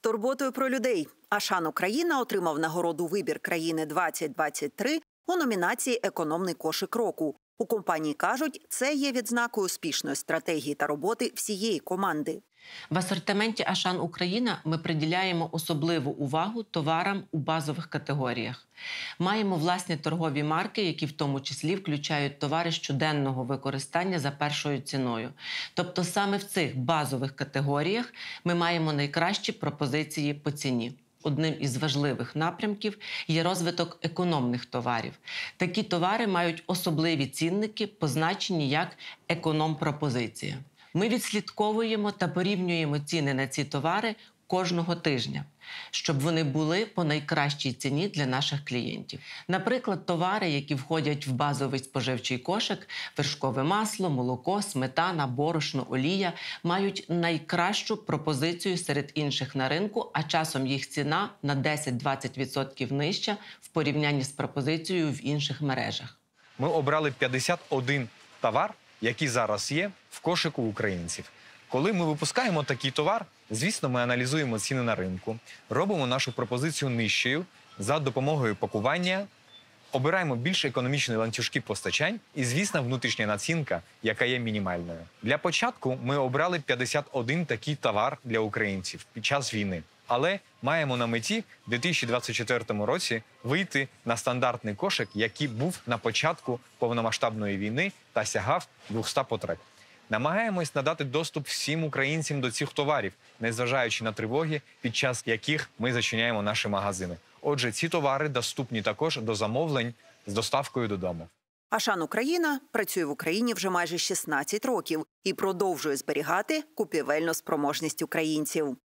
турботою про людей. Ашан Україна отримав нагороду вибір країни 2023 у номінації Економний кошик року. У компанії кажуть, це є відзнакою успішної стратегії та роботи всієї команди. В асортименті Ашан Україна ми приділяємо особливу увагу товарам у базових категоріях. Маємо власні торгові марки, які в тому числі включають товари щоденного використання за першою ціною. Тобто, саме в цих базових категоріях ми маємо найкращі пропозиції по ціні одним із важливих напрямків є розвиток економних товарів. Такі товари мають особливі цінники, позначені як економ-пропозиція. Ми відслідковуємо та порівнюємо ціни на ці товари кожного тижня, щоб вони були по найкращій ціні для наших клієнтів. Наприклад, товари, які входять в базовий споживчий кошик, вершкове масло, молоко, сметана, борошно, олія, мають найкращу пропозицію серед інших на ринку, а часом їх ціна на 10-20% нижча в порівнянні з пропозицією в інших мережах. Ми обрали 51 товар, який зараз є в кошику українців. Коли ми випускаємо такий товар, звісно, ми аналізуємо ціни на ринку, робимо нашу пропозицію нижчою за допомогою пакування, обираємо більш економічні ланцюжки постачань і, звісно, внутрішня націнка, яка є мінімальною. Для початку ми обрали 51 такий товар для українців під час війни, але маємо на меті в 2024 році вийти на стандартний кошик, який був на початку повномасштабної війни та сягав 200 потреб. Намагаємось надати доступ всім українцям до цих товарів, незважаючи на тривоги, під час яких ми зачиняємо наші магазини. Отже, ці товари доступні також до замовлень з доставкою додому. Ашан Україна працює в Україні вже майже 16 років і продовжує зберігати купівельну спроможність українців.